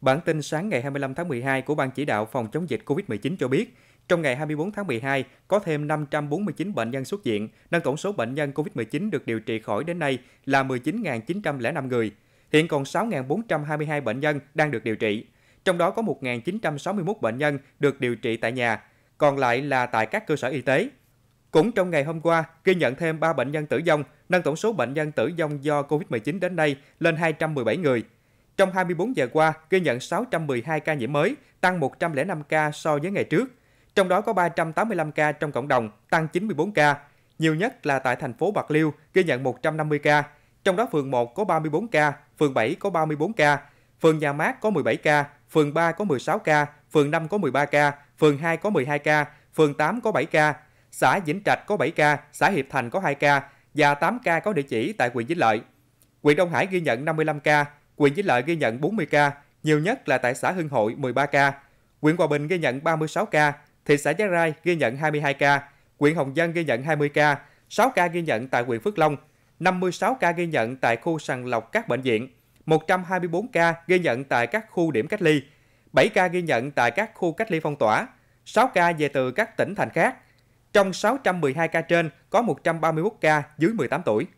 Bản tin sáng ngày 25 tháng 12 của Ban chỉ đạo phòng chống dịch COVID-19 cho biết, trong ngày 24 tháng 12 có thêm 549 bệnh nhân xuất viện, nâng tổng số bệnh nhân COVID-19 được điều trị khỏi đến nay là 19.905 người. Hiện còn 6.422 bệnh nhân đang được điều trị, trong đó có 1.961 bệnh nhân được điều trị tại nhà, còn lại là tại các cơ sở y tế. Cũng trong ngày hôm qua, ghi nhận thêm 3 bệnh nhân tử vong, nâng tổng số bệnh nhân tử vong do COVID-19 đến nay lên 217 người. Trong 24 giờ qua, ghi nhận 612 ca nhiễm mới, tăng 105 ca so với ngày trước. Trong đó có 385 ca trong cộng đồng, tăng 94 ca. Nhiều nhất là tại thành phố Bạc Liêu, ghi nhận 150 ca. Trong đó phường 1 có 34 ca, phường 7 có 34 ca, phường Nhà Mát có 17 ca, phường 3 có 16 ca, phường 5 có 13 ca, phường 2 có 12 ca, phường 8 có 7 ca, xã Vĩnh Trạch có 7 ca, xã Hiệp Thành có 2 ca và 8 ca có địa chỉ tại huyện Vĩnh Lợi. Huyện Đông Hải ghi nhận 55 ca, Huyện Vĩnh Lợi ghi nhận 40 ca, nhiều nhất là tại xã Hưng Hội 13 ca. Huyện Hòa Bình ghi nhận 36 ca, thị xã Giá Rai ghi nhận 22 ca, huyện Hồng Dân ghi nhận 20 ca, 6 ca ghi nhận tại huyện Phước Long, 56 ca ghi nhận tại khu sàng lọc các bệnh viện, 124 ca ghi nhận tại các khu điểm cách ly, 7 ca ghi nhận tại các khu cách ly phong tỏa, 6 ca về từ các tỉnh thành khác. Trong 612 ca trên, có 131 ca dưới 18 tuổi.